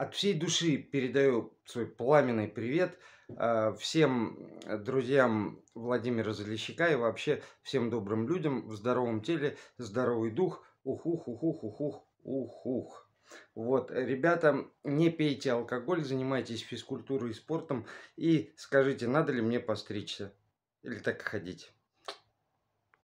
От всей души передаю свой пламенный привет а, всем э, друзьям Владимира Залещика и вообще всем добрым людям в здоровом теле, здоровый дух. Ухух, ухух, ухух, ухух. Вот, э, ребята, не пейте алкоголь, занимайтесь физкультурой и спортом и скажите, надо ли мне постричься или так ходить.